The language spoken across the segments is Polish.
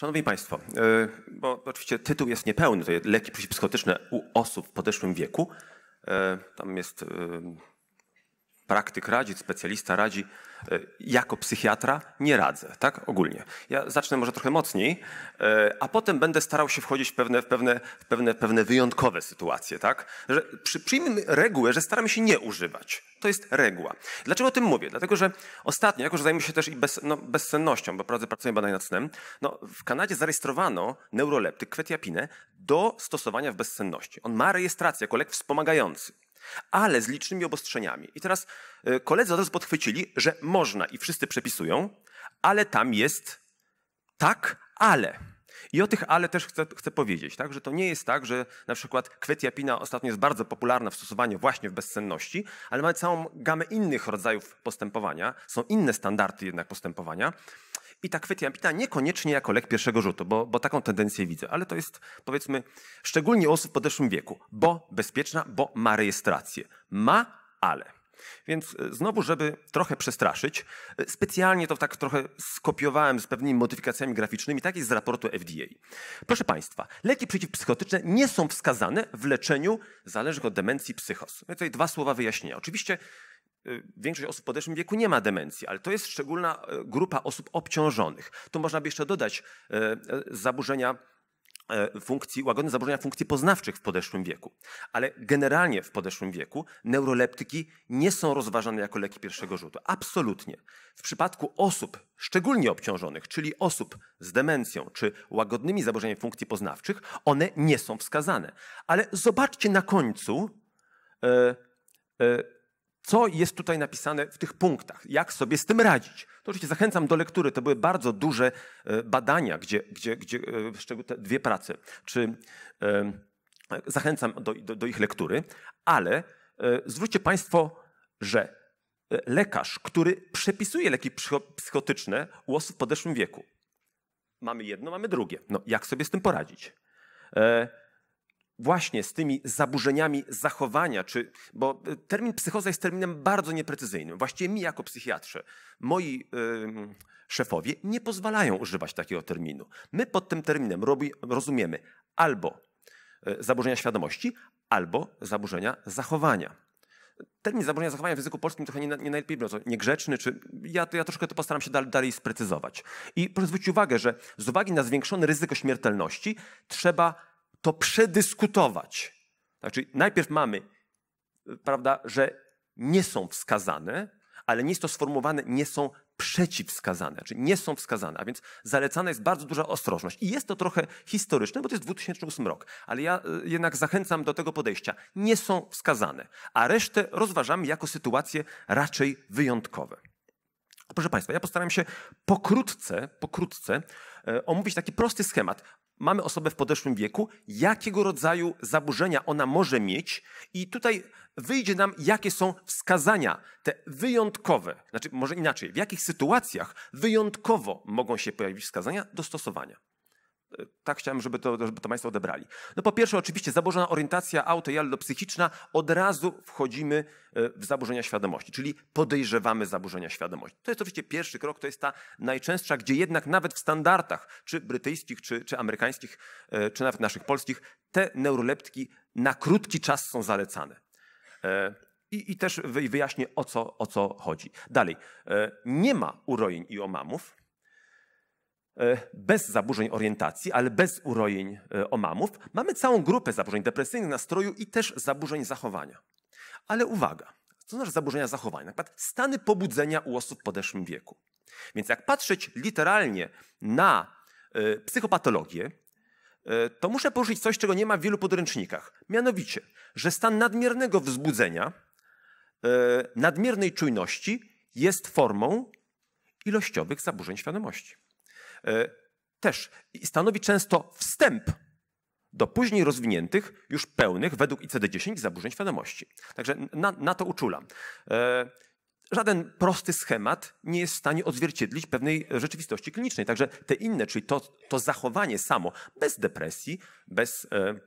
Szanowni Państwo, e, bo oczywiście tytuł jest niepełny, to jest leki psychotyczne u osób w podeszłym wieku. E, tam jest e, praktyk radzi, specjalista radzi, e, jako psychiatra nie radzę, tak? Ogólnie. Ja zacznę może trochę mocniej, e, a potem będę starał się wchodzić w pewne, w pewne, w pewne, pewne wyjątkowe sytuacje, tak? Że przy, przyjmijmy regułę, że staramy się nie używać. To jest reguła. Dlaczego o tym mówię? Dlatego, że ostatnio, jako że zajmuję się też i bez, no, bezsennością, bo prawdę pracuję badań nad snem, no, w Kanadzie zarejestrowano neuroleptyk, kwetiapinę, do stosowania w bezsenności. On ma rejestrację jako lek wspomagający ale z licznymi obostrzeniami. I teraz y, koledzy od razu podchwycili, że można i wszyscy przepisują, ale tam jest tak, ale. I o tych ale też chcę, chcę powiedzieć, tak? że to nie jest tak, że na przykład kwetiapina ostatnio jest bardzo popularna w stosowaniu właśnie w bezcenności, ale mamy całą gamę innych rodzajów postępowania, są inne standardy jednak postępowania i ta kwetiapina niekoniecznie jako lek pierwszego rzutu, bo, bo taką tendencję widzę, ale to jest powiedzmy szczególnie u osób w podeszłym wieku, bo bezpieczna, bo ma rejestrację. Ma, ale. Więc e, znowu, żeby trochę przestraszyć, e, specjalnie to tak trochę skopiowałem z pewnymi modyfikacjami graficznymi, tak jest z raportu FDA. Proszę Państwa, leki przeciwpsychotyczne nie są wskazane w leczeniu zależnych od demencji psychos. No tutaj dwa słowa wyjaśnienia. Oczywiście Y, większość osób w podeszłym wieku nie ma demencji, ale to jest szczególna y, grupa osób obciążonych. Tu można by jeszcze dodać y, zaburzenia funkcji, łagodne zaburzenia funkcji poznawczych w podeszłym wieku. Ale generalnie w podeszłym wieku neuroleptyki nie są rozważane jako leki pierwszego rzutu. Absolutnie. W przypadku osób szczególnie obciążonych, czyli osób z demencją czy łagodnymi zaburzeniami funkcji poznawczych, one nie są wskazane. Ale zobaczcie na końcu. Yy, yy, co jest tutaj napisane w tych punktach, jak sobie z tym radzić. To oczywiście zachęcam do lektury. To były bardzo duże e, badania, gdzie, gdzie, gdzie e, te dwie prace. Czy, e, zachęcam do, do, do ich lektury, ale zwróćcie Państwo, że lekarz, który przepisuje leki psychotyczne u osób w podeszłym wieku, mamy jedno, mamy drugie. No, jak sobie z tym poradzić? właśnie z tymi zaburzeniami zachowania, czy, bo e, termin psychoza jest terminem bardzo nieprecyzyjnym. Właściwie mi jako psychiatrze, moi yy, szefowie nie pozwalają używać takiego terminu. My pod tym terminem robi, rozumiemy albo e, zaburzenia świadomości, albo zaburzenia zachowania termin zaburzenia zachowania w języku polskim trochę nie, nie najlepiej niegrzeczny, czy ja, ja troszkę to postaram się dalej, dalej sprecyzować. I proszę zwrócić uwagę, że z uwagi na zwiększone ryzyko śmiertelności trzeba to przedyskutować. Znaczy, najpierw mamy, prawda, że nie są wskazane, ale nie jest to sformułowane, nie są przeciwwskazane, czyli znaczy nie są wskazane, a więc zalecana jest bardzo duża ostrożność. I jest to trochę historyczne, bo to jest 2008 rok, ale ja y, jednak zachęcam do tego podejścia. Nie są wskazane, a resztę rozważamy jako sytuacje raczej wyjątkowe. Proszę Państwa, ja postaram się pokrótce, pokrótce e, omówić taki prosty schemat mamy osobę w podeszłym wieku, jakiego rodzaju zaburzenia ona może mieć, i tutaj wyjdzie nam, jakie są wskazania, te wyjątkowe, znaczy może inaczej, w jakich sytuacjach wyjątkowo mogą się pojawić wskazania do stosowania tak chciałem, żeby to, żeby to Państwo odebrali. No po pierwsze, oczywiście zaburzona orientacja autojalno-psychiczna, od razu wchodzimy e, w zaburzenia świadomości, czyli podejrzewamy zaburzenia świadomości. To jest oczywiście pierwszy krok, to jest ta najczęstsza, gdzie jednak nawet w standardach, czy brytyjskich, czy, czy amerykańskich, e, czy nawet naszych polskich, te neuroleptki na krótki czas są zalecane. E, I, i też wyjaśnię, o co, o co chodzi. Dalej, nie ma urojeń i omamów, E, bez zaburzeń orientacji, ale bez urojeń e, omamów, mamy całą grupę zaburzeń depresyjnych nastroju i też zaburzeń zachowania. Ale uwaga, co znaczy zaburzenia zachowania? Na przykład stany pobudzenia u osób w podeszłym wieku. Więc jak patrzeć literalnie na e, psychopatologię, to muszę poruszyć coś, czego nie ma w wielu podręcznikach. Mianowicie, że stan nadmiernego wzbudzenia, nadmiernej czujności jest formą ilościowych zaburzeń świadomości. E, też stanowi często wstęp do później rozwiniętych, już pełnych według ICD-10 zaburzeń świadomości. Także na, na to uczulam. E, żaden prosty schemat nie jest w stanie odzwierciedlić pewnej rzeczywistości klinicznej. Także te inne, czyli to, to zachowanie samo, bez depresji, bez e,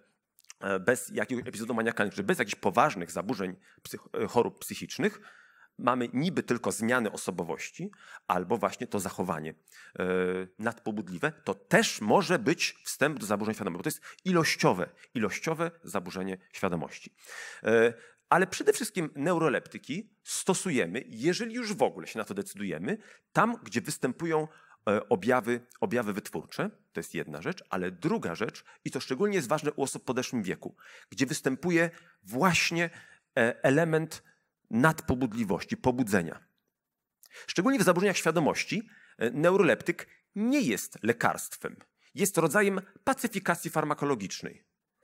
bez jakiegoś epizodu maniakalnego, czy bez jakichś poważnych zaburzeń psych chorób psychicznych, mamy niby tylko zmiany osobowości, albo właśnie to zachowanie e, nadpobudliwe, to też może być wstęp do zaburzeń świadomości, bo to jest ilościowe, ilościowe zaburzenie świadomości. E, ale przede wszystkim neuroleptyki stosujemy, jeżeli już w ogóle się na to decydujemy, tam, gdzie występują e, objawy, objawy wytwórcze, to jest jedna rzecz, ale druga rzecz, i to szczególnie jest ważne u osób w podeszłym wieku, gdzie występuje właśnie element nadpobudliwości, pobudzenia. Szczególnie w zaburzeniach świadomości e, neuroleptyk nie jest lekarstwem. Jest rodzajem pacyfikacji farmakologicznej.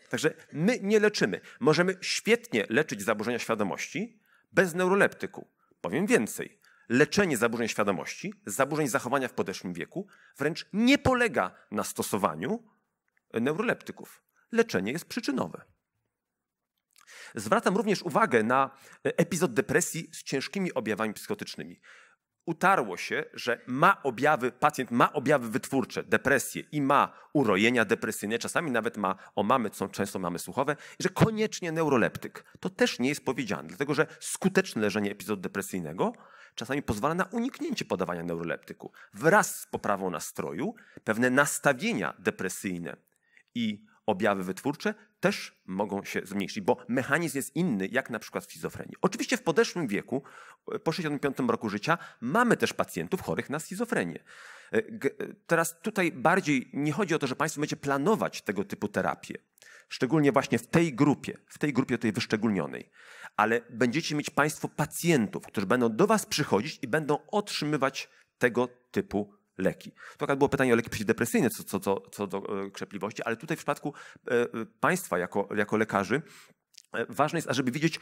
Także my nie leczymy. Możemy świetnie leczyć zaburzenia świadomości bez neuroleptyku. Powiem więcej. Leczenie zaburzeń świadomości, zaburzeń zachowania w podeszłym wieku wręcz nie polega na stosowaniu e, neuroleptyków. Leczenie jest przyczynowe. Zwracam również uwagę na e, epizod depresji z ciężkimi objawami psychotycznymi. Utarło się, że ma objawy, pacjent ma objawy wytwórcze, depresję i ma urojenia depresyjne, czasami nawet ma o mamy, są często mamy słuchowe, i że koniecznie neuroleptyk. To też nie jest powiedziane, dlatego że skuteczne leżenie epizodu depresyjnego czasami pozwala na uniknięcie podawania neuroleptyku. Wraz z poprawą nastroju pewne nastawienia depresyjne i objawy wytwórcze też mogą się zmniejszyć, bo mechanizm jest inny, jak na przykład w schizofrenii. Oczywiście w podeszłym wieku, e, po 65 roku życia, mamy też pacjentów chorych na schizofrenię. E, e, teraz tutaj bardziej nie chodzi o to, że państwo będzie planować tego typu terapię, szczególnie właśnie w tej grupie, w tej grupie tej wyszczególnionej, ale będziecie mieć państwo pacjentów, którzy będą do was przychodzić i będą otrzymywać tego typu leki. To akurat było pytanie o leki przeciwdepresyjne co, co, co, co do krzepliwości, e, ale tutaj w przypadku e, e, państwa jako, jako lekarzy ważne jest, ażeby widzieć,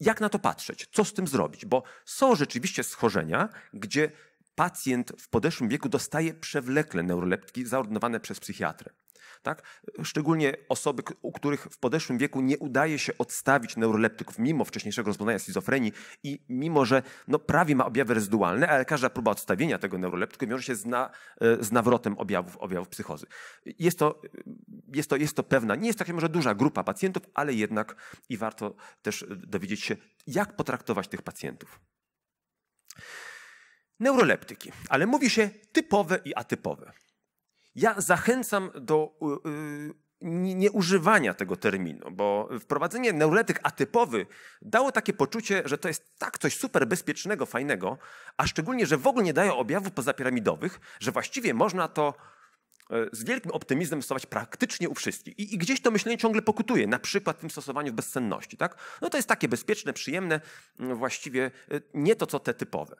jak na to patrzeć, co z tym zrobić, bo są rzeczywiście schorzenia, gdzie pacjent w podeszłym wieku dostaje przewlekle neuroleptyki zaordynowane przez psychiatrę. Tak? Szczególnie osoby, u których w podeszłym wieku nie udaje się odstawić neuroleptyków mimo wcześniejszego rozpoznania schizofrenii i mimo, że no, prawie ma objawy rezydualne, ale każda próba odstawienia tego neuroleptyku wiąże się z, na, e, z nawrotem objawów, objawów psychozy. Jest to, e, jest, to, jest to pewna, nie jest to może duża grupa pacjentów, ale jednak i warto też e, dowiedzieć się, jak potraktować tych pacjentów. Neuroleptyki, ale mówi się typowe i atypowe. Ja zachęcam do y, y, nieużywania tego terminu, bo wprowadzenie neuretyk atypowy dało takie poczucie, że to jest tak coś super bezpiecznego, fajnego, a szczególnie, że w ogóle nie daje objawów pozapiramidowych, że właściwie można to e, z wielkim optymizmem stosować praktycznie u wszystkich. I, I, gdzieś to myślenie ciągle pokutuje, na przykład w tym stosowaniu bezsenności. Tak? No to jest takie bezpieczne, przyjemne, mm, właściwie e, nie to, co te typowe.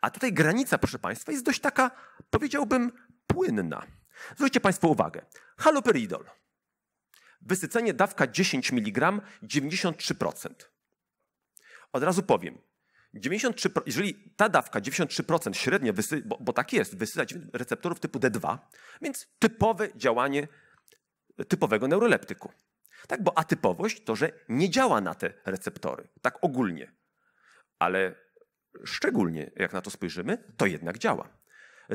A tutaj granica, proszę Państwa, jest dość taka, powiedziałbym, płynna. Zwróćcie Państwo uwagę. Haloperidol. Wysycenie dawka 10 mg 93%. Od razu powiem. 93, jeżeli ta dawka 93% średnio, wysy, bo, bo tak jest, wysyłać receptorów typu D2, więc typowe działanie e, typowego neuroleptyku. Tak, bo atypowość to, że nie działa na te receptory, tak ogólnie. Ale szczególnie, jak na to spojrzymy, to jednak działa.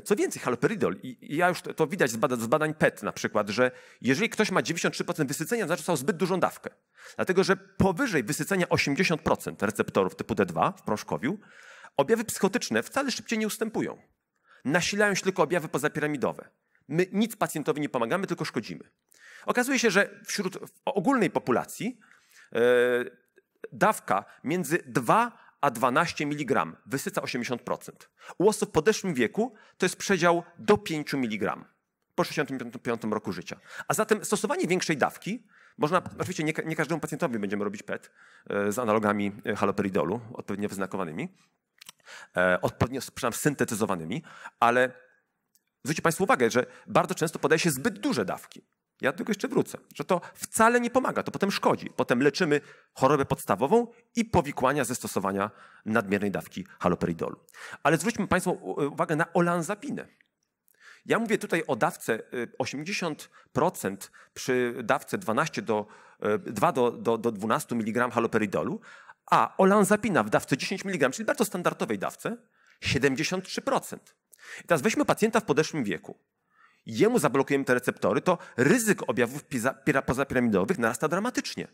Co więcej, haloperidol, i ja już to, to widać z badań, z badań, PET na przykład, że jeżeli ktoś ma 93% wysycenia, to znaczy zbyt dużą dawkę. Dlatego, że powyżej wysycenia 80% receptorów typu D2 w prążkowiu, objawy psychotyczne wcale szybciej nie ustępują. Nasilają się tylko objawy pozapiramidowe. My nic pacjentowi nie pomagamy, tylko szkodzimy. Okazuje się, że wśród ogólnej populacji yy, dawka między 2 a 12 mg wysyca 80%. U osób w podeszłym wieku to jest przedział do 5 mg po 65 roku życia. A zatem stosowanie większej dawki można, oczywiście nie, nie każdemu pacjentowi będziemy robić PET e, z analogami e, haloperidolu, odpowiednio wyznakowanymi, e, odpowiednio przynajmniej syntetyzowanymi, ale zwróćcie Państwo uwagę, że bardzo często podaje się zbyt duże dawki. Ja do tego jeszcze wrócę, że to wcale nie pomaga, to potem szkodzi. Potem leczymy chorobę podstawową i powikłania ze stosowania nadmiernej dawki haloperidolu. Ale zwróćmy państwu e, uwagę na olanzapinę. Ja mówię tutaj o dawce 80% e, przy dawce 12 do, 2 e, do, do, do 12 mg haloperidolu, a olanzapina w dawce 10 mg, czyli bardzo standardowej dawce, 73%. I teraz weźmy pacjenta w podeszłym wieku jemu zablokujemy te receptory, to ryzyko objawów pozapiramidowych narasta dramatycznie.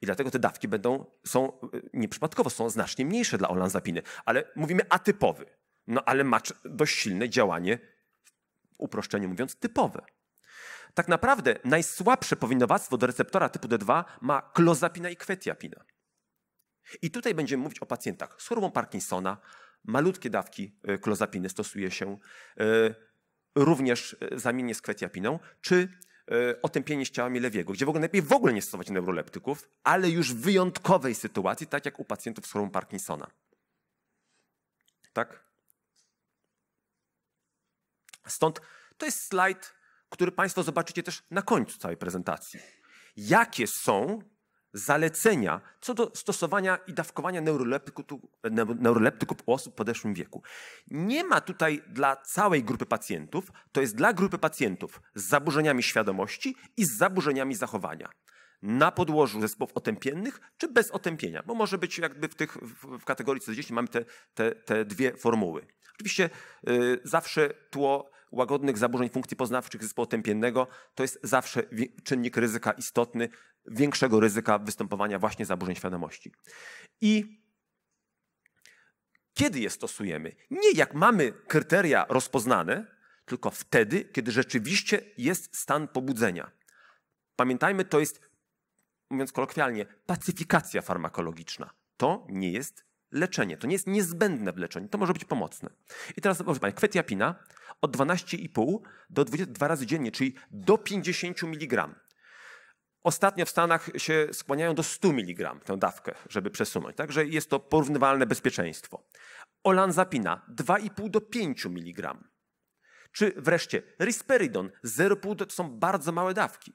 I dlatego te dawki będą, są e, nieprzypadkowo, są znacznie mniejsze dla olanzapiny. Ale mówimy atypowy. No ale ma dość silne działanie, uproszczenie mówiąc, typowe. Tak naprawdę najsłabsze powinowactwo do receptora typu D2 ma klozapina i kwetiapina. I tutaj będziemy mówić o pacjentach z chorobą Parkinsona, malutkie dawki e, klozapiny stosuje się, e, również e, zamiennie z kwetiapiną, czy e, otępienie ciałami lewiego, gdzie w ogóle najlepiej w ogóle nie stosować neuroleptyków, ale już w wyjątkowej sytuacji, tak jak u pacjentów z chorobą Parkinsona. Tak? Stąd to jest slajd, który Państwo zobaczycie też na końcu całej prezentacji. Jakie są zalecenia co do stosowania i dawkowania neuroleptyku, neuroleptyków u osób w podeszłym wieku. Nie ma tutaj dla całej grupy pacjentów, to jest dla grupy pacjentów z zaburzeniami świadomości i z zaburzeniami zachowania na podłożu zespołów otępiennych czy bez otępienia, bo może być jakby w, tych, w kategorii co do mamy te, te, te dwie formuły. Oczywiście y, zawsze tło łagodnych zaburzeń funkcji poznawczych zespołu otępiennego to jest zawsze czynnik ryzyka istotny większego ryzyka występowania właśnie zaburzeń świadomości. I kiedy je stosujemy? Nie jak mamy kryteria rozpoznane, tylko wtedy, kiedy rzeczywiście jest stan pobudzenia. Pamiętajmy, to jest, mówiąc kolokwialnie, pacyfikacja farmakologiczna. To nie jest leczenie, to nie jest niezbędne w leczeniu, to może być pomocne. I teraz, proszę Państwa, kwetiapina od 12,5 do 22 razy dziennie, czyli do 50 mg. Ostatnio w Stanach się skłaniają do 100 mg tę dawkę, żeby przesunąć. Także jest to porównywalne bezpieczeństwo. Olanzapina 2,5 do 5 mg. Czy wreszcie risperidon 0,5 to są bardzo małe dawki.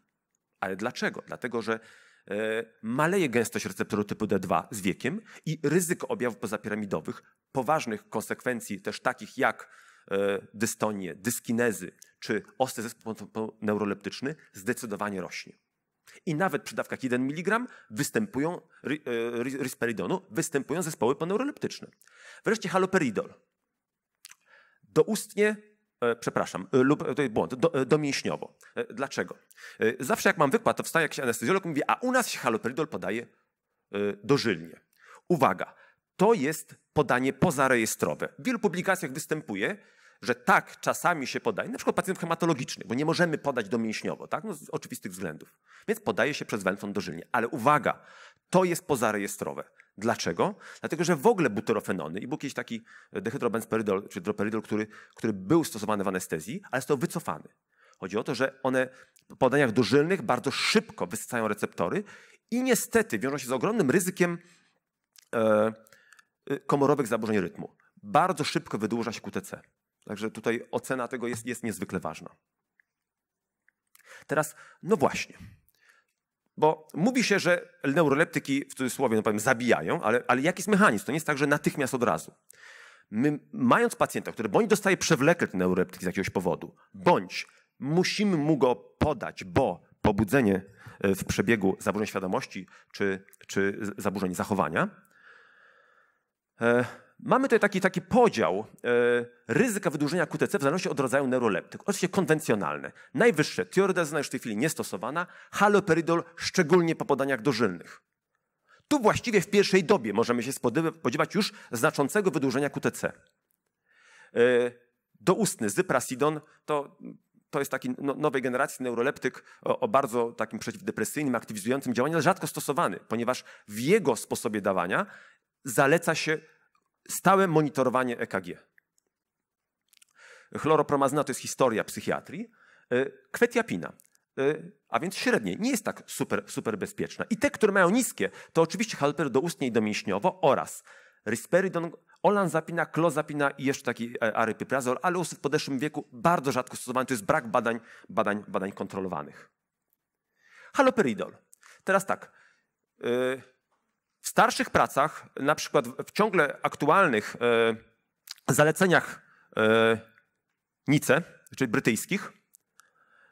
Ale dlaczego? Dlatego, że e, maleje gęstość receptoru typu D2 z wiekiem i ryzyko objawów pozapiramidowych, poważnych konsekwencji też takich jak e, dystonie, dyskinezy czy ostry zespół neuroleptyczny zdecydowanie rośnie i nawet przy dawkach 1 mg występują, e, ry, risperidonu występują zespoły poneuroleptyczne. Wreszcie haloperidol. Doustnie e, przepraszam, e, lub to jest błąd, do, domięśniowo. Dlaczego? Zawsze jak mam wykład, to wstaje jakiś anestezjolog i mówi, a u nas się haloperidol podaje dożylnie. Uwaga, to jest podanie pozarejestrowe. W wielu publikacjach występuje, że tak, czasami się podaje, na przykład pacjent hematologiczny, bo nie możemy podać domięśniowo, tak? No, z oczywistych względów. Więc podaje się przez wętlon dożylnie. Ale uwaga, to jest pozarejestrowe. Dlaczego? Dlatego, że w ogóle buterofenony i był kiedyś taki e, dehydrobenzperidol, czy droperidol, który, który był stosowany w anestezji, ale został wycofany. Chodzi o to, że one po podaniach dożylnych bardzo szybko wysycają receptory i niestety wiążą się z ogromnym ryzykiem e, e komorowych zaburzeń rytmu. Bardzo szybko wydłuża się QTC. Także tutaj ocena tego jest, jest niezwykle ważna. Teraz, no właśnie, bo mówi się, że neuroleptyki, w cudzysłowie, no powiem, zabijają, ale, ale jaki jest mechanizm? To nie jest tak, że natychmiast od razu. My, mając pacjenta, który bądź dostaje przewlekle ten neuroleptyki z jakiegoś powodu, bądź musimy mu go podać, bo pobudzenie e, w przebiegu zaburzeń świadomości czy, czy zaburzeń zachowania, e, Mamy tutaj taki, taki podział e, ryzyka wydłużenia QTC w zależności od rodzaju neuroleptyk. Oczywiście konwencjonalne. Najwyższe tiordezyna już w tej chwili niestosowana, haloperidol szczególnie po podaniach dożylnych. Tu właściwie w pierwszej dobie możemy się spodziewać już znaczącego wydłużenia QTC. E, Doustny zyprasidon to, to jest taki no, nowej generacji neuroleptyk o, o, bardzo takim przeciwdepresyjnym, aktywizującym działaniu, ale rzadko stosowany, ponieważ w jego sposobie dawania zaleca się stałe monitorowanie EKG. Chloropromazyna to jest historia psychiatrii. E, Kwetiapina, e, a więc średnie, nie jest tak super, super bezpieczna. I te, które mają niskie, to oczywiście halper doustnie i domięśniowo oraz risperidon, olanzapina, klozapina i jeszcze taki e, arypiprazol, ale usów w podeszłym wieku bardzo rzadko stosowany. To jest brak badań, badań, badań kontrolowanych. Haloperidol. Teraz tak. W starszych pracach, na przykład w ciągle aktualnych e, zaleceniach e, NICE, czyli brytyjskich,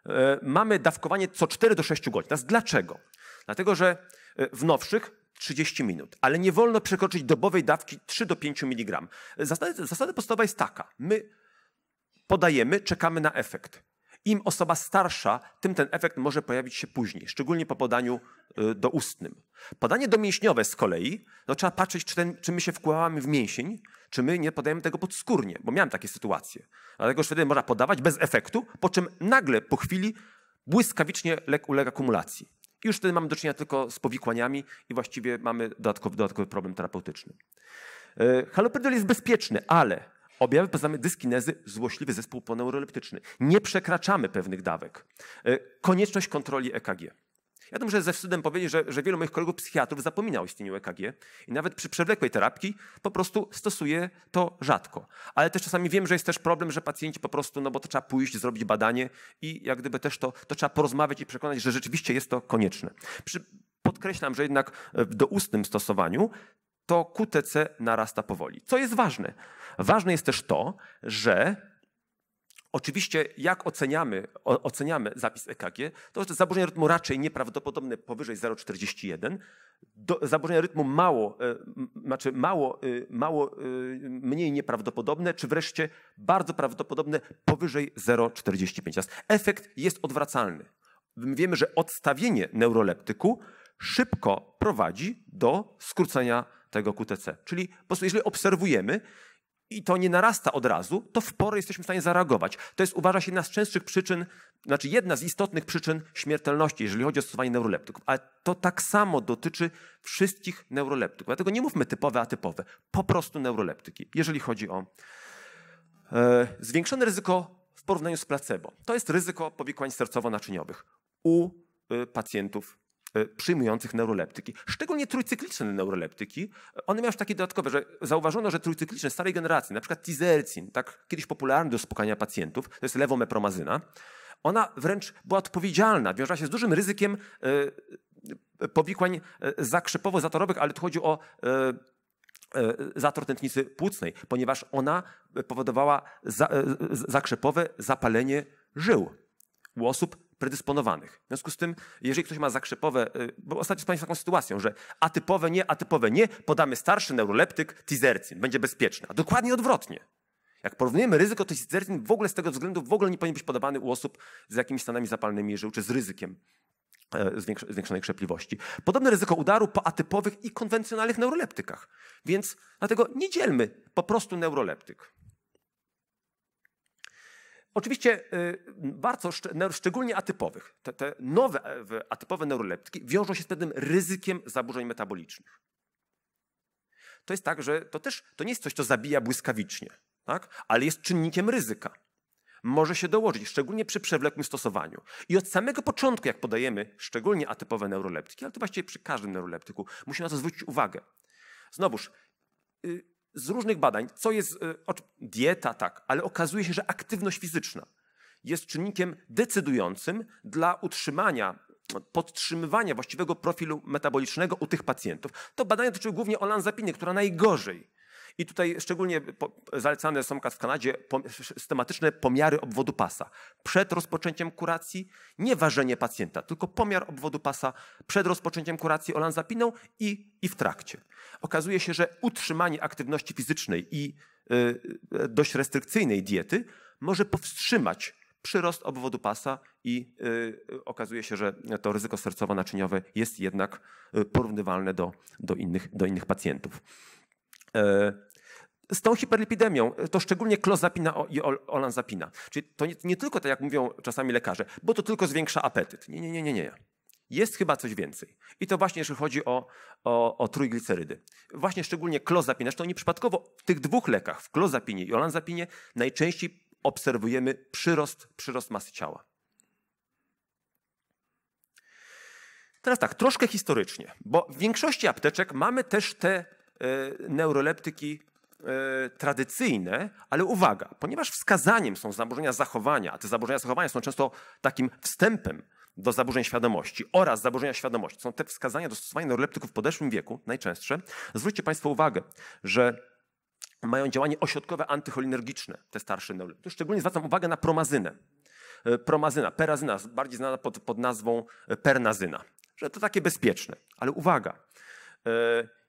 e, mamy dawkowanie co 4 do 6 godzin. Teraz dlaczego? Dlatego, że w nowszych 30 minut, ale nie wolno przekroczyć dobowej dawki 3 do 5 mg. Zasada, zasada podstawowa jest taka: my podajemy, czekamy na efekt im osoba starsza, tym ten efekt może pojawić się później, szczególnie po podaniu y, doustnym. Podanie domięśniowe z kolei, no trzeba patrzeć, czy, ten, czy my się wkładamy w mięsień, czy my nie podajemy tego podskórnie, bo miałem takie sytuacje. Dlatego że wtedy można podawać bez efektu, po czym nagle, po chwili, błyskawicznie lek ulega kumulacji. I już wtedy mamy do czynienia tylko z powikłaniami i właściwie mamy dodatkowy, dodatkowy problem terapeutyczny. Y, Haloperidol jest bezpieczny, ale Objawy poznamy dyskinezy, złośliwy zespół poneuroleptyczny. Nie przekraczamy pewnych dawek. E, konieczność kontroli EKG. Ja to muszę ze wstydem powiedzieć, że, że wielu moich kolegów psychiatrów zapomina o istnieniu EKG i nawet przy przewlekłej terapii po prostu stosuje to rzadko. Ale też czasami wiem, że jest też problem, że pacjenci po prostu, no bo to trzeba pójść, zrobić badanie i jak gdyby też to, to trzeba porozmawiać i przekonać, że rzeczywiście jest to konieczne. Przy, podkreślam, że jednak e, w doustnym stosowaniu to QTC narasta powoli. Co jest ważne, Ważne jest też to, że Oczywiście, jak oceniamy, o, oceniamy zapis EKG, to zaburzenie rytmu raczej nieprawdopodobne powyżej 0,41. Do, zaburzenia rytmu mało, y, znaczy mało, y, mało y, mniej nieprawdopodobne, czy wreszcie bardzo prawdopodobne powyżej 0,45. Efekt jest odwracalny. Wiemy, że odstawienie neuroleptyku szybko prowadzi do skrócenia tego QTC. Czyli po prostu, jeżeli obserwujemy, i to nie narasta od razu, to w porę jesteśmy w stanie zareagować. To jest, uważa się, jedna z częstszych przyczyn, znaczy jedna z istotnych przyczyn śmiertelności, jeżeli chodzi o stosowanie neuroleptyków. Ale to tak samo dotyczy wszystkich neuroleptyków. Dlatego nie mówmy typowe, atypowe. Po prostu neuroleptyki, jeżeli chodzi o e, zwiększone ryzyko w porównaniu z placebo. To jest ryzyko powikłań sercowo-naczyniowych u y, pacjentów E, przyjmujących neuroleptyki. Szczególnie trójcykliczne neuroleptyki. One miały już takie dodatkowe, że zauważono, że trójcykliczne starej generacji, na przykład tizercin, tak kiedyś popularny do spokajania pacjentów, to jest lewomepromazyna, ona wręcz była odpowiedzialna, wiążała się z dużym ryzykiem e, powikłań e, zakrzepowo-zatorowych, ale tu chodzi o zator tętnicy płucnej, ponieważ ona powodowała zakrzepowe zapalenie żył u osób predysponowanych. W związku z tym, jeżeli ktoś ma zakrzepowe, y, bo ostatnio spotkałem się z taką sytuacją, że atypowe nie, atypowe nie, podamy starszy neuroleptyk tizercin, będzie bezpieczny. A dokładnie odwrotnie. Jak porównujemy ryzyko, to tizercin w ogóle z tego względu w ogóle nie powinien być podawany u osób z jakimiś stanami zapalnymi żył, czy z ryzykiem e, zwiększonej krzepliwości. Podobne ryzyko udaru po atypowych i konwencjonalnych neuroleptykach. Więc dlatego nie dzielmy po prostu neuroleptyk. Oczywiście bardzo y, szczególnie atypowych, te, te nowe e, atypowe neuroleptyki wiążą się z pewnym ryzykiem zaburzeń metabolicznych. To jest tak, że to też to nie jest coś, co zabija błyskawicznie, tak? ale jest czynnikiem ryzyka. Może się dołożyć, szczególnie przy przewlekłym stosowaniu. I od samego początku, jak podajemy szczególnie atypowe neuroleptyki, ale to właściwie przy każdym neuroleptyku, musimy na to zwrócić uwagę. Znowuż, y, z różnych badań, co jest e, dieta, tak, ale okazuje się, że aktywność fizyczna jest czynnikiem decydującym dla utrzymania, podtrzymywania właściwego profilu metabolicznego u tych pacjentów. To badania dotyczyły głównie olanzapiny, która najgorzej i tutaj szczególnie zalecane są w Kanadzie systematyczne pomiary obwodu pasa. Przed rozpoczęciem kuracji nie ważenie pacjenta, tylko pomiar obwodu pasa przed rozpoczęciem kuracji olanzapiną i, i w trakcie. Okazuje się, że utrzymanie aktywności fizycznej i y, y dość restrykcyjnej diety może powstrzymać przyrost obwodu pasa i y, y okazuje się, że to ryzyko sercowo-naczyniowe jest jednak y, porównywalne do, do, innych, do innych pacjentów. E, z tą hiperlipidemią, e, to szczególnie klozapina i olanzapina. Czyli to nie, nie, tylko tak, jak mówią czasami lekarze, bo to tylko zwiększa apetyt. Nie, nie, nie, nie, nie. Jest chyba coś więcej. I to właśnie, jeżeli chodzi o, o, o trójglicerydy. Właśnie szczególnie klozapina. Zresztą nieprzypadkowo w tych dwóch lekach, w klozapinie i olanzapinie, najczęściej obserwujemy przyrost, przyrost masy ciała. Teraz tak, troszkę historycznie, bo w większości apteczek mamy też te E, neuroleptyki e, tradycyjne, ale uwaga, ponieważ wskazaniem są zaburzenia zachowania, a te zaburzenia zachowania są często takim wstępem do zaburzeń świadomości oraz zaburzenia świadomości, są te wskazania do stosowania neuroleptyków w podeszłym wieku, najczęstsze, zwróćcie Państwo uwagę, że mają działanie ośrodkowe antycholinergiczne, te starsze neuroleptyki. Szczególnie zwracam uwagę na promazynę. E, promazyna, perazyna, bardziej znana pod, pod nazwą pernazyna, że to takie bezpieczne. Ale uwaga,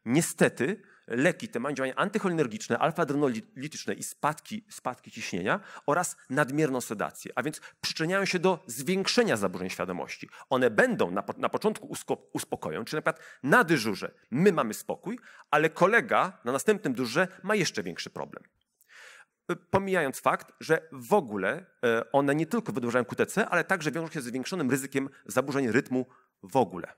niestety leki te mają działania antycholinergiczne, alfa-adrenolityczne i spadki, spadki ciśnienia oraz nadmierną sedację, a więc przyczyniają się do zwiększenia zaburzeń świadomości. One będą na, po, na początku uspokoją, czyli na przykład na dyżurze my mamy spokój, ale kolega na następnym dyżurze ma jeszcze większy problem. Y, pomijając fakt, że w ogóle y, one nie tylko wydłużają QTC, ale także wiążą się z zwiększonym ryzykiem zaburzeń rytmu w ogóle.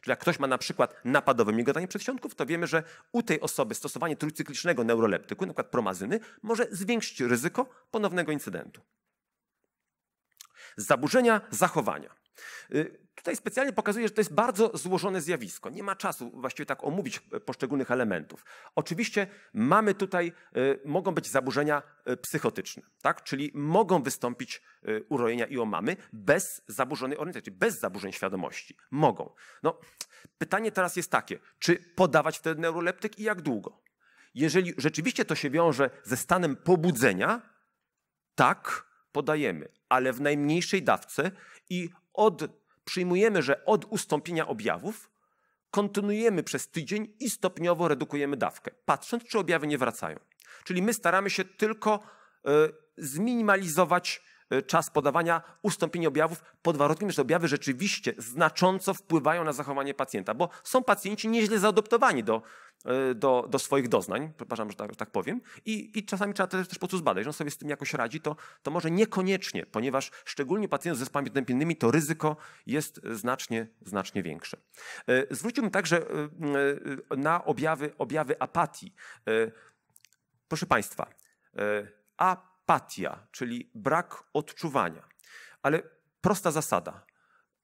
Czyli jak ktoś ma na przykład napadowe migotanie przedsionków, to wiemy, że u tej osoby stosowanie trójcyklicznego neuroleptyku, np. promazyny, może zwiększyć ryzyko ponownego incydentu. Zaburzenia zachowania. Y, Tutaj specjalnie pokazuje, że to jest bardzo złożone zjawisko. Nie ma czasu właściwie tak omówić e, poszczególnych elementów. Oczywiście mamy tutaj, e, mogą być zaburzenia e, psychotyczne, tak? czyli mogą wystąpić urojenia i omamy bez zaburzonej orientacji, bez zaburzeń świadomości. Mogą. No, pytanie teraz jest takie, czy podawać wtedy neuroleptyk i jak długo? Jeżeli rzeczywiście to się wiąże ze stanem pobudzenia, tak, podajemy, ale w najmniejszej dawce i od przyjmujemy, że od ustąpienia objawów kontynuujemy przez tydzień i stopniowo redukujemy dawkę, patrząc, czy objawy nie wracają. Czyli my staramy się tylko y, zminimalizować Y, czas podawania, ustąpienie objawów pod warunkiem, że objawy rzeczywiście znacząco wpływają na zachowanie pacjenta, bo są pacjenci nieźle zaadoptowani do, y, do, do swoich doznań, przepraszam, że tak, tak powiem, i, i czasami trzeba też, też po prostu zbadać, że on sobie z tym jakoś radzi, to, to może niekoniecznie, ponieważ szczególnie pacjentów z zespołami tępiennymi to ryzyko jest znacznie, znacznie większe. Y, Zwróćmy także na objawy, objawy apatii. Proszę Państwa, a apatia, czyli brak odczuwania. Ale prosta zasada.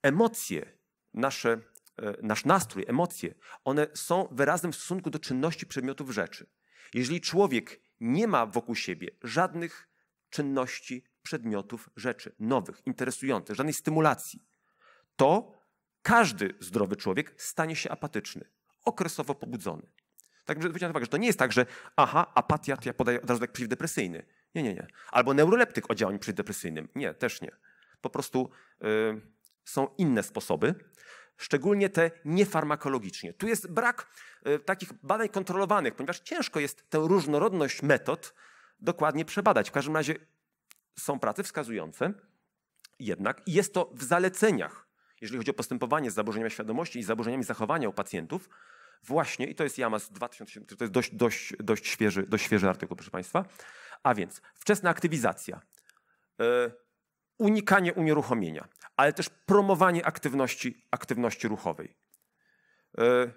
Emocje, nasze, e, nasz nastrój, emocje, one są wyrazem w stosunku do czynności przedmiotów rzeczy. Jeżeli człowiek nie ma wokół siebie żadnych czynności przedmiotów rzeczy, nowych, interesujących, żadnej stymulacji, to każdy zdrowy człowiek stanie się apatyczny, okresowo pobudzony. Także zwróćcie uwagę, że to nie jest tak, że aha, apatia, to ja podaję od razu tak przeciwdepresyjny. Nie, nie, nie. Albo neuroleptyk o działaniu przeciwdepresyjnym. Nie, też nie. Po prostu y, są inne sposoby, szczególnie te niefarmakologicznie. Tu jest brak y, takich badań kontrolowanych, ponieważ ciężko jest tę różnorodność metod dokładnie przebadać. W każdym razie są prace wskazujące, jednak jest to w zaleceniach, jeżeli chodzi o postępowanie z zaburzeniami świadomości i zaburzeniami zachowania u pacjentów, właśnie, i to jest Yama z 2007, to jest dość, dość, dość, świeży, dość świeży artykuł, proszę Państwa. A więc wczesna aktywizacja, yy, unikanie unieruchomienia, ale też promowanie aktywności, aktywności ruchowej. Yy,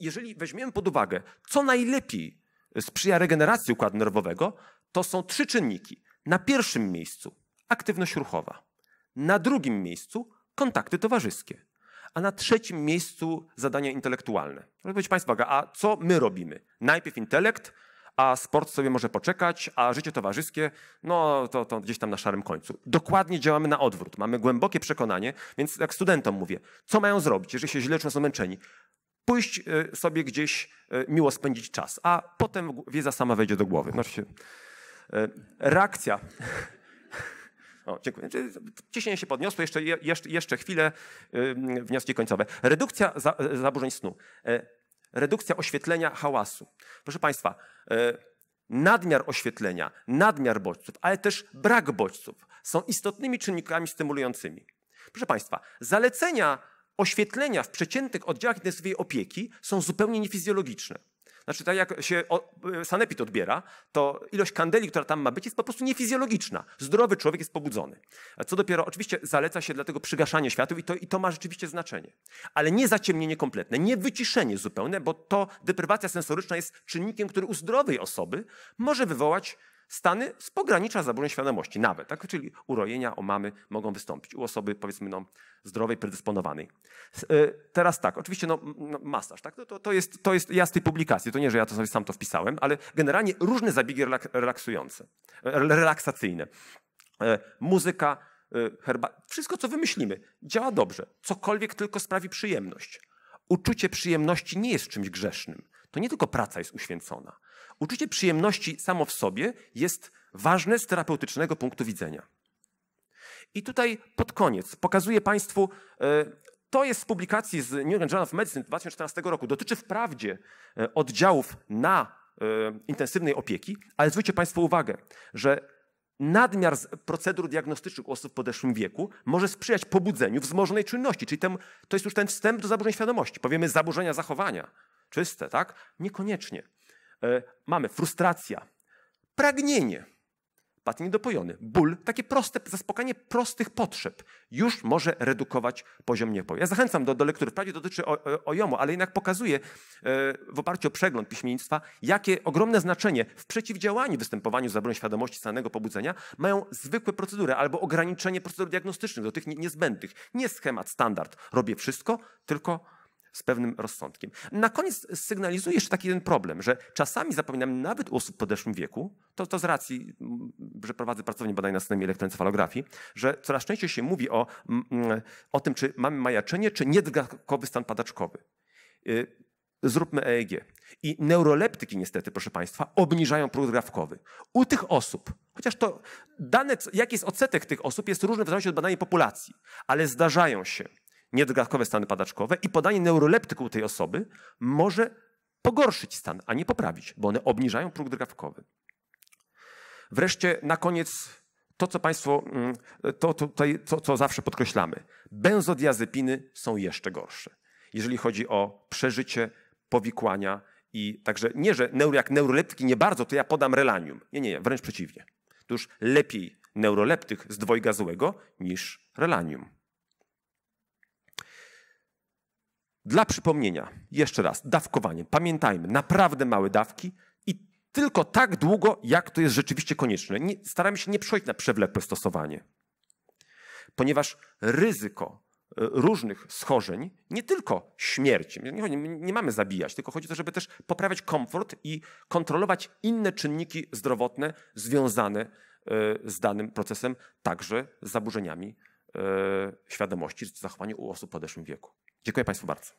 jeżeli weźmiemy pod uwagę, co najlepiej sprzyja regeneracji układu nerwowego, to są trzy czynniki. Na pierwszym miejscu aktywność ruchowa, na drugim miejscu kontakty towarzyskie, a na trzecim miejscu zadania intelektualne. Proszę powiedzieć Państwa, a co my robimy? Najpierw intelekt, a sport sobie może poczekać, a życie towarzyskie, no to, to, gdzieś tam na szarym końcu. Dokładnie działamy na odwrót. Mamy głębokie przekonanie, więc jak studentom mówię, co mają zrobić, jeżeli się źle czują, są męczeni? Pójść y, sobie gdzieś y, miło spędzić czas, a potem wiedza sama wejdzie do głowy. Znaczy, reakcja o, dziękuję. Znaczy, ciśnienie się podniosło, jeszcze, jeszcze, jeszcze chwilę, wnioski końcowe. Redukcja za, e, zaburzeń snu, e, redukcja oświetlenia hałasu. Proszę Państwa, e, nadmiar oświetlenia, nadmiar bodźców, ale też brak bodźców są istotnymi czynnikami stymulującymi. Proszę Państwa, zalecenia oświetlenia w przeciętnych oddziałach intensywnej opieki są zupełnie niefizjologiczne. Znaczy, tak jak się e, sanepit odbiera, to ilość kandeli, która tam ma być, jest po prostu niefizjologiczna. Zdrowy człowiek jest pobudzony. co dopiero, oczywiście zaleca się dlatego przygaszanie światów i to, i to ma rzeczywiście znaczenie. Ale nie zaciemnienie kompletne, nie wyciszenie zupełne, bo to deprywacja sensoryczna jest czynnikiem, który u zdrowej osoby może wywołać stany z pogranicza zaburzeń świadomości nawet, tak? czyli urojenia, omamy mogą wystąpić u osoby powiedzmy no, zdrowej, predysponowanej. Y, teraz tak, oczywiście no, no masaż, tak? No, to, to, jest, to jest ja z tej publikacji, to nie, że ja to sobie sam to wpisałem, ale generalnie różne zabiegi relaksujące, relaksacyjne. E, muzyka, y, herba, wszystko co wymyślimy działa dobrze, cokolwiek tylko sprawi przyjemność. Uczucie przyjemności nie jest czymś grzesznym to nie tylko praca jest uświęcona. Uczucie przyjemności samo w sobie jest ważne z terapeutycznego punktu widzenia. I tutaj pod koniec pokazuję Państwu, e, to jest z publikacji z New England Journal of Medicine 2014 roku. Dotyczy wprawdzie e, oddziałów na e, intensywnej opieki, ale zwróćcie Państwo uwagę, że nadmiar procedur diagnostycznych u osób w podeszłym wieku może sprzyjać pobudzeniu wzmożonej czynności, czyli to jest już ten wstęp do zaburzeń świadomości. Powiemy zaburzenia zachowania, czyste, tak? Niekoniecznie. E, mamy frustracja, pragnienie, patent niedopojony, ból, takie proste, zaspokajanie prostych potrzeb już może redukować poziom niepokoju. Ja zachęcam do, do lektury. Wprawdzie dotyczy e, ojomo, ale jednak pokazuje w oparciu o przegląd piśmiennictwa, jakie ogromne znaczenie w przeciwdziałaniu występowaniu zaburzeń świadomości stanego pobudzenia mają zwykłe procedury albo ograniczenie procedur diagnostycznych do tych niezbędnych. Nie schemat, standard. Robię wszystko, tylko z pewnym rozsądkiem. Na koniec sygnalizuję jeszcze taki jeden problem, że czasami zapominamy nawet u osób w podeszłym wieku, to, to z racji, mm, że prowadzę pracownię badań na systemie elektroencefalografii, że coraz częściej się mówi o, mm, o tym, czy mamy majaczenie, czy niedrgakowy stan padaczkowy. Y, zróbmy EEG. I neuroleptyki niestety, proszę Państwa, obniżają próg drawkowy. U tych osób, chociaż to dane, jaki jest odsetek tych osób, jest różny w zależności od badania populacji, ale zdarzają się niedodatkowe stany padaczkowe i podanie neuroleptyku tej osoby może pogorszyć stan, a nie poprawić, bo one obniżają próg drgawkowy. Wreszcie na koniec to, co Państwo, mm, to, to, co zawsze podkreślamy. Benzodiazepiny są jeszcze gorsze, jeżeli chodzi o przeżycie, powikłania i także nie, że neuro, jak neuroleptyki nie bardzo, to ja podam relanium. Nie, nie, wręcz przeciwnie. To już lepiej neuroleptyk z dwojga złego niż relanium. Dla przypomnienia, jeszcze raz, dawkowanie. Pamiętajmy, naprawdę małe dawki i tylko tak długo, jak to jest rzeczywiście konieczne. Nie, staramy się nie przejść na przewlekłe stosowanie, ponieważ ryzyko e, różnych schorzeń, nie tylko śmierci, nie, nie mamy zabijać, tylko chodzi o to, żeby też poprawiać komfort i kontrolować inne czynniki zdrowotne związane e, z danym procesem, także z zaburzeniami E, świadomości czy zachowania u osób w podeszłym wieku. Dziękuję Państwu bardzo.